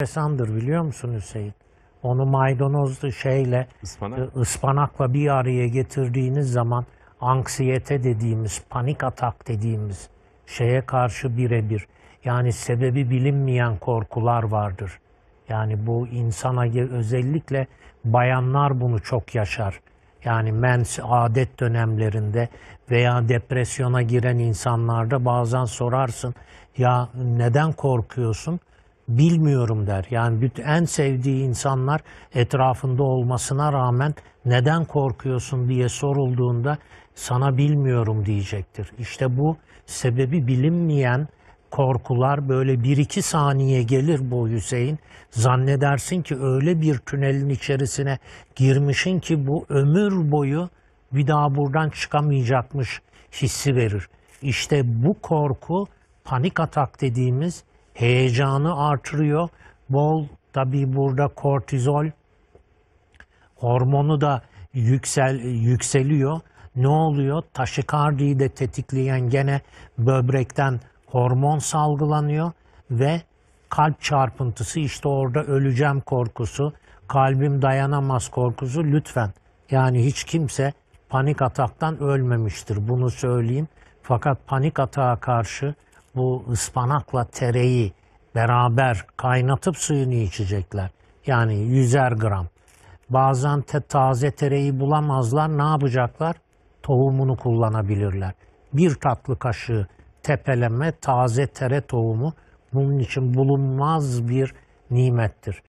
Enteresandır biliyor musun Hüseyin? Onu maydanozlu şeyle, Ispanak. E, ıspanakla bir araya getirdiğiniz zaman anksiyete dediğimiz, panik atak dediğimiz şeye karşı birebir. Yani sebebi bilinmeyen korkular vardır. Yani bu insana özellikle bayanlar bunu çok yaşar. Yani mens adet dönemlerinde veya depresyona giren insanlarda bazen sorarsın ya neden korkuyorsun? bilmiyorum der. Yani en sevdiği insanlar etrafında olmasına rağmen neden korkuyorsun diye sorulduğunda sana bilmiyorum diyecektir. İşte bu sebebi bilinmeyen korkular böyle bir iki saniye gelir bu Hüseyin. Zannedersin ki öyle bir tünelin içerisine girmişin ki bu ömür boyu bir daha buradan çıkamayacakmış hissi verir. İşte bu korku panik atak dediğimiz heyecanı artırıyor. Bol tabi burada kortizol hormonu da yüksel, yükseliyor. Ne oluyor? Taşikardiyi de tetikleyen gene böbrekten hormon salgılanıyor ve kalp çarpıntısı işte orada öleceğim korkusu, kalbim dayanamaz korkusu lütfen. Yani hiç kimse panik ataktan ölmemiştir bunu söyleyeyim. Fakat panik atağa karşı bu ıspanakla tereyi beraber kaynatıp suyunu içecekler. Yani 100'er gram. Bazen te taze tereyi bulamazlar. Ne yapacaklar? Tohumunu kullanabilirler. Bir tatlı kaşığı tepeleme taze tere tohumu bunun için bulunmaz bir nimettir.